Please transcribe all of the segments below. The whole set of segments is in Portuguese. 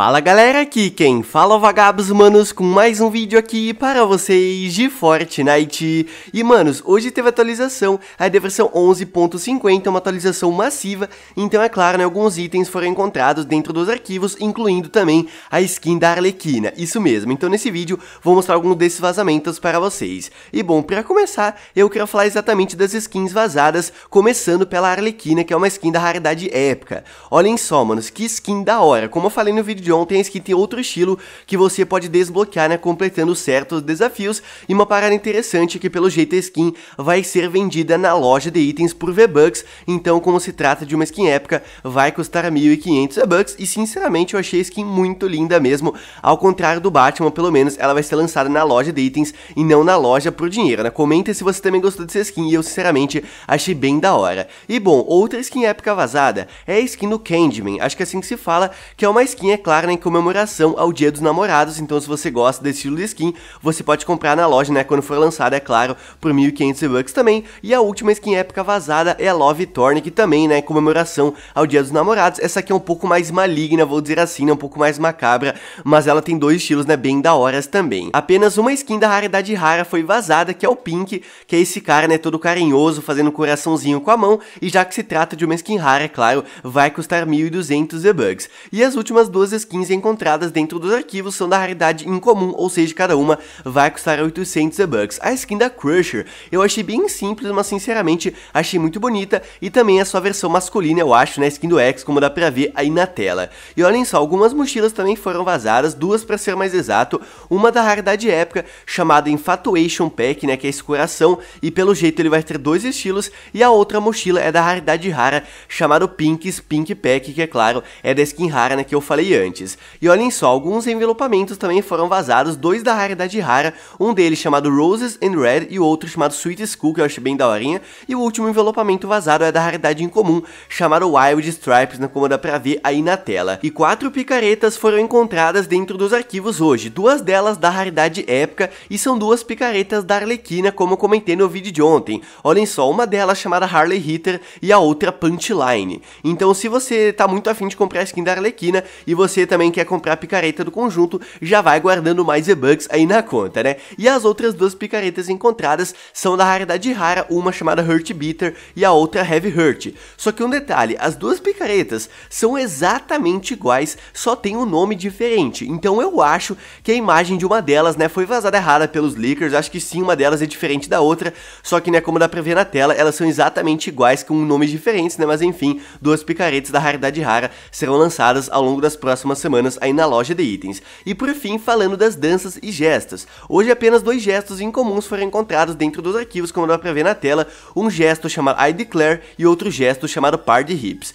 Fala galera, aqui quem fala é vagabos manos com mais um vídeo aqui para vocês de Fortnite E manos, hoje teve atualização, a versão 11.50, uma atualização massiva Então é claro, né, alguns itens foram encontrados dentro dos arquivos, incluindo também a skin da Arlequina Isso mesmo, então nesse vídeo vou mostrar alguns desses vazamentos para vocês E bom, para começar, eu quero falar exatamente das skins vazadas, começando pela Arlequina, que é uma skin da raridade épica Olhem só manos, que skin da hora, como eu falei no vídeo de ontem, a skin tem outro estilo que você pode desbloquear, né, completando certos desafios. E uma parada interessante é que pelo jeito a skin vai ser vendida na loja de itens por V-Bucks, então como se trata de uma skin épica, vai custar 1.500 V-Bucks e sinceramente eu achei a skin muito linda mesmo, ao contrário do Batman, pelo menos ela vai ser lançada na loja de itens e não na loja por dinheiro, né? Comenta se você também gostou dessa skin e eu sinceramente achei bem da hora. E bom, outra skin épica vazada é a skin do Candyman, acho que é assim que se fala, que é uma skin, é né, em comemoração ao Dia dos Namorados. Então, se você gosta desse estilo de skin, você pode comprar na loja, né, quando for lançada, é claro, por 1.500 bucks também. E a última skin épica vazada é a Love Thorn, que também, né, em comemoração ao Dia dos Namorados. Essa aqui é um pouco mais maligna, vou dizer assim, né, um pouco mais macabra, mas ela tem dois estilos, né, bem da horas também. Apenas uma skin da raridade rara foi vazada, que é o Pink, que é esse cara, né, todo carinhoso, fazendo coraçãozinho com a mão, e já que se trata de uma skin rara, é claro, vai custar 1.200 bucks. E as últimas duas as encontradas dentro dos arquivos são da raridade incomum, ou seja, cada uma vai custar 800 bucks. A skin da Crusher eu achei bem simples, mas sinceramente achei muito bonita e também a sua versão masculina, eu acho, na né, skin do X, como dá pra ver aí na tela. E olhem só, algumas mochilas também foram vazadas, duas para ser mais exato, uma da raridade épica, chamada Infatuation Pack, né, que é esse coração, e pelo jeito ele vai ter dois estilos, e a outra mochila é da raridade rara, chamada Pink's Pink Pack, que é claro, é da skin rara, né, que eu falei antes interessantes. E olhem só, alguns envelopamentos também foram vazados, dois da raridade rara, um deles chamado Roses and Red e o outro chamado Sweet School, que eu achei bem daorinha, e o último envelopamento vazado é da raridade incomum, chamado Wild Stripes, na né, como dá pra ver aí na tela. E quatro picaretas foram encontradas dentro dos arquivos hoje, duas delas da raridade épica e são duas picaretas da Arlequina, como eu comentei no vídeo de ontem. Olhem só, uma delas chamada Harley Hitter e a outra Punchline. Então se você tá muito afim de comprar a skin da Arlequina e você você também quer comprar a picareta do conjunto, já vai guardando mais e bucks aí na conta, né? E as outras duas picaretas encontradas são da raridade rara, uma chamada Hurt Beater e a outra Heavy Hurt. Só que um detalhe, as duas picaretas são exatamente iguais, só tem um nome diferente. Então eu acho que a imagem de uma delas, né, foi vazada errada pelos leakers, acho que sim, uma delas é diferente da outra, só que né, como dá pra ver na tela, elas são exatamente iguais com nomes diferentes, né, mas enfim, duas picaretas da raridade rara serão lançadas ao longo das próximas próximas semanas aí na loja de itens. E por fim, falando das danças e gestos. Hoje apenas dois gestos incomuns foram encontrados dentro dos arquivos, como dá pra ver na tela, um gesto chamado I Declare e outro gesto chamado Par de Hips.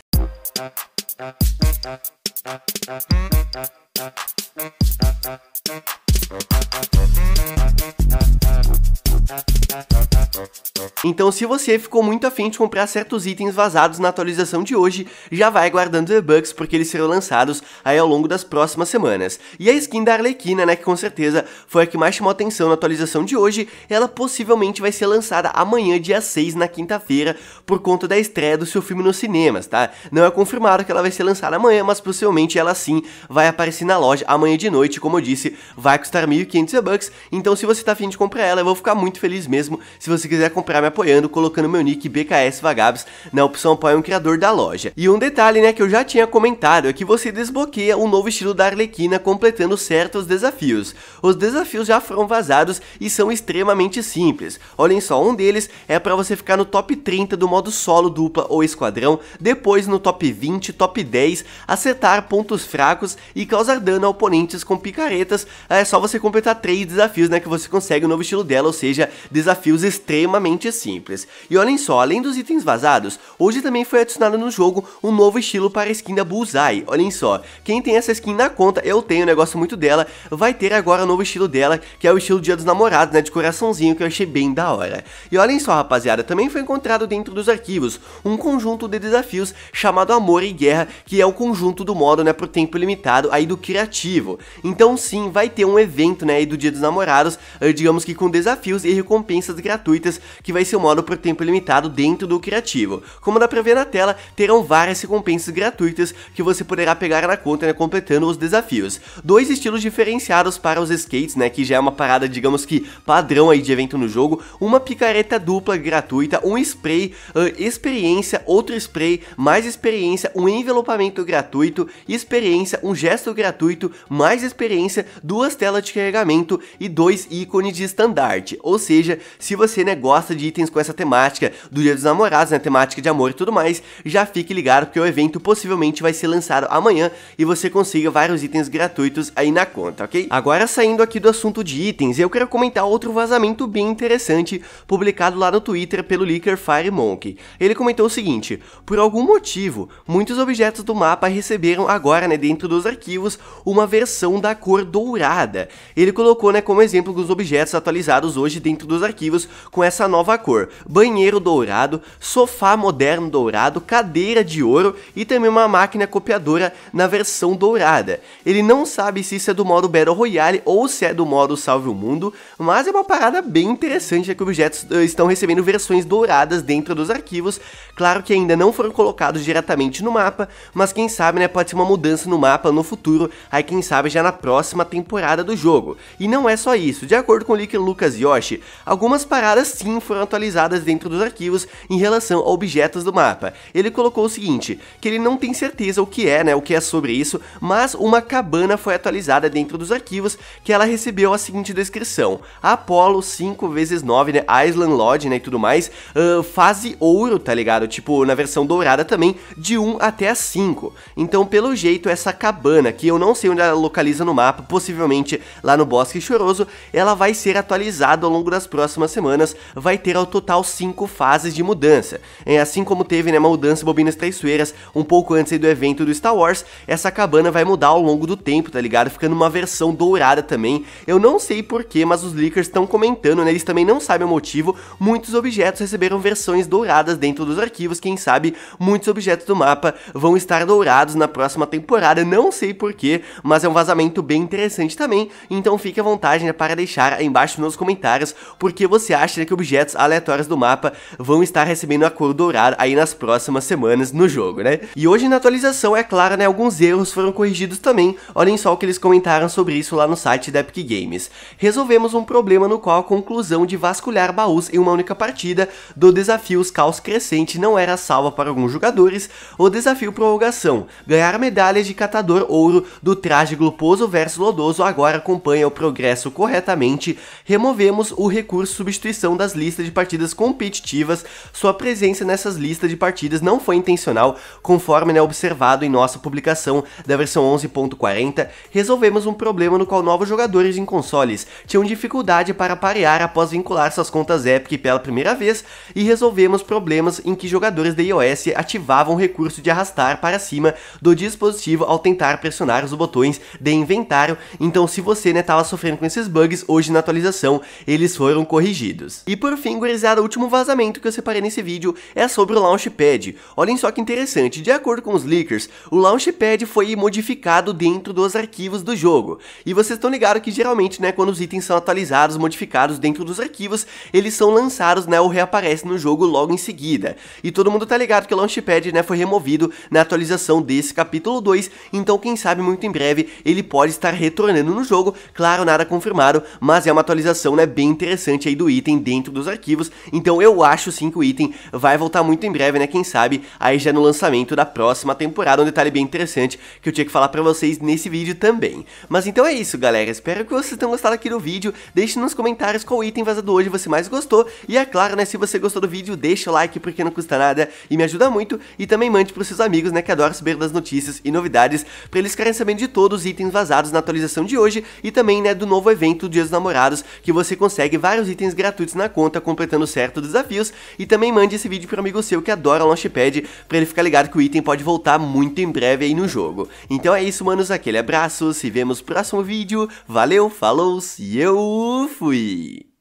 Então se você ficou muito afim de comprar certos itens vazados na atualização de hoje, já vai guardando os bucks porque eles serão lançados aí ao longo das próximas semanas. E a skin da Arlequina, né, que com certeza foi a que mais chamou atenção na atualização de hoje, ela possivelmente vai ser lançada amanhã, dia 6, na quinta-feira, por conta da estreia do seu filme nos cinemas, tá? Não é confirmado que ela vai ser lançada amanhã, mas possivelmente ela sim vai aparecer na loja amanhã de noite, como eu disse, vai custar 1.500 V-Bucks, então se você tá afim de comprar ela, eu vou ficar muito muito feliz mesmo se você quiser comprar me apoiando, colocando meu nick BKS Vagabos na opção apoia um criador da loja. E um detalhe, né, que eu já tinha comentado, é que você desbloqueia o um novo estilo da Arlequina completando certos desafios. Os desafios já foram vazados e são extremamente simples. Olhem só, um deles é para você ficar no top 30 do modo solo, dupla ou esquadrão, depois no top 20, top 10, acertar pontos fracos e causar dano a oponentes com picaretas. É só você completar três desafios, né, que você consegue o novo estilo dela, ou seja, seja, desafios extremamente simples. E olhem só, além dos itens vazados, hoje também foi adicionado no jogo um novo estilo para a skin da Bullseye. Olhem só, quem tem essa skin na conta, eu tenho, um negócio muito dela, vai ter agora o um novo estilo dela, que é o estilo Dia dos Namorados, né, de coraçãozinho, que eu achei bem da hora. E olhem só, rapaziada, também foi encontrado dentro dos arquivos um conjunto de desafios chamado Amor e Guerra, que é o conjunto do modo, né, pro tempo limitado aí do criativo. Então sim, vai ter um evento, né, aí do Dia dos Namorados, eh, digamos que com desafios e recompensas gratuitas, que vai ser um modo por tempo limitado dentro do criativo. Como dá pra ver na tela, terão várias recompensas gratuitas que você poderá pegar na conta né, completando os desafios. Dois estilos diferenciados para os skates, né, que já é uma parada, digamos que padrão aí de evento no jogo, uma picareta dupla gratuita, um spray, uh, experiência, outro spray, mais experiência, um envelopamento gratuito, experiência, um gesto gratuito, mais experiência, duas telas de carregamento e dois ícones de estandarte. Ou seja, se você né, gosta de itens com essa temática do Dia dos Namorados, né, temática de amor e tudo mais, já fique ligado porque o evento possivelmente vai ser lançado amanhã e você consiga vários itens gratuitos aí na conta, ok? Agora saindo aqui do assunto de itens, eu quero comentar outro vazamento bem interessante publicado lá no Twitter pelo leaker Fire Monkey. Ele comentou o seguinte: por algum motivo, muitos objetos do mapa receberam agora, né, dentro dos arquivos, uma versão da cor dourada. Ele colocou, né, como exemplo os objetos atualizados hoje dentro dentro dos arquivos com essa nova cor. Banheiro dourado, sofá moderno dourado, cadeira de ouro e também uma máquina copiadora na versão dourada. Ele não sabe se isso é do modo Battle Royale ou se é do modo Salve o Mundo, mas é uma parada bem interessante é que objetos eh, estão recebendo versões douradas dentro dos arquivos. Claro que ainda não foram colocados diretamente no mapa, mas quem sabe né, pode ser uma mudança no mapa no futuro, aí quem sabe já na próxima temporada do jogo. E não é só isso, de acordo com o Lucas Yoshi, algumas paradas sim foram atualizadas dentro dos arquivos em relação a objetos do mapa. Ele colocou o seguinte, que ele não tem certeza o que é, né, o que é sobre isso, mas uma cabana foi atualizada dentro dos arquivos que ela recebeu a seguinte descrição, Apollo 5 vezes 9, né, Island Lodge, né, e tudo mais, uh, fase ouro, tá ligado? Tipo, na versão dourada também, de 1 até a 5. Então, pelo jeito, essa cabana, que eu não sei onde ela localiza no mapa, possivelmente lá no Bosque Choroso, ela vai ser atualizada ao longo das próximas semanas vai ter ao total cinco fases de mudança. É, assim como teve né, uma mudança em bobinas traiçoeiras um pouco antes do evento do Star Wars, essa cabana vai mudar ao longo do tempo, tá ligado? Ficando uma versão dourada também. Eu não sei porquê, mas os leakers estão comentando, né? Eles também não sabem o motivo. Muitos objetos receberam versões douradas dentro dos arquivos, quem sabe muitos objetos do mapa vão estar dourados na próxima temporada, não sei porquê, mas é um vazamento bem interessante também, então fique à vontade né, para deixar aí embaixo nos comentários porque você acha né, que objetos aleatórios do mapa vão estar recebendo a cor dourada aí nas próximas semanas no jogo, né? E hoje na atualização, é claro, né, alguns erros foram corrigidos também, olhem só o que eles comentaram sobre isso lá no site da Epic Games. Resolvemos um problema no qual a conclusão de vasculhar baús em uma única partida do desafio Os Caos Crescente não era salva para alguns jogadores, o desafio Prorrogação, ganhar medalhas de catador ouro do traje gluposo versus lodoso agora acompanha o progresso corretamente, removemos o o recurso substituição das listas de partidas competitivas. Sua presença nessas listas de partidas não foi intencional, conforme né, observado em nossa publicação da versão 11.40. Resolvemos um problema no qual novos jogadores em consoles tinham dificuldade para parear após vincular suas contas Epic pela primeira vez e resolvemos problemas em que jogadores de iOS ativavam o recurso de arrastar para cima do dispositivo ao tentar pressionar os botões de inventário. Então, se você estava né, sofrendo com esses bugs, hoje na atualização eles eles foram corrigidos. E por fim, gurizada, o último vazamento que eu separei nesse vídeo é sobre o Launchpad. Olhem só que interessante, de acordo com os leakers, o Launchpad foi modificado dentro dos arquivos do jogo. E vocês estão ligados que geralmente, né, quando os itens são atualizados, modificados dentro dos arquivos, eles são lançados, né, ou reaparecem no jogo logo em seguida. E todo mundo tá ligado que o Launchpad, né, foi removido na atualização desse capítulo 2, então quem sabe muito em breve ele pode estar retornando no jogo, claro, nada confirmado, mas é uma atualização, né, bem interessante interessante aí do item dentro dos arquivos, então eu acho sim que o item vai voltar muito em breve, né, quem sabe, aí já no lançamento da próxima temporada, um detalhe bem interessante que eu tinha que falar pra vocês nesse vídeo também. Mas então é isso, galera, espero que vocês tenham gostado aqui do vídeo, deixe nos comentários qual item vazado hoje você mais gostou, e é claro, né, se você gostou do vídeo, deixa o like porque não custa nada e me ajuda muito, e também mande pros seus amigos, né, que adoram saber das notícias e novidades, pra eles ficarem sabendo de todos os itens vazados na atualização de hoje, e também, né, do novo evento do Dia dos Namorados, que você consegue pegue vários itens gratuitos na conta completando certos desafios e também mande esse vídeo para um amigo seu que adora Launchpad para ele ficar ligado que o item pode voltar muito em breve aí no jogo. Então é isso, manos, aquele abraço, se vemos no próximo vídeo, valeu, falou e eu fui!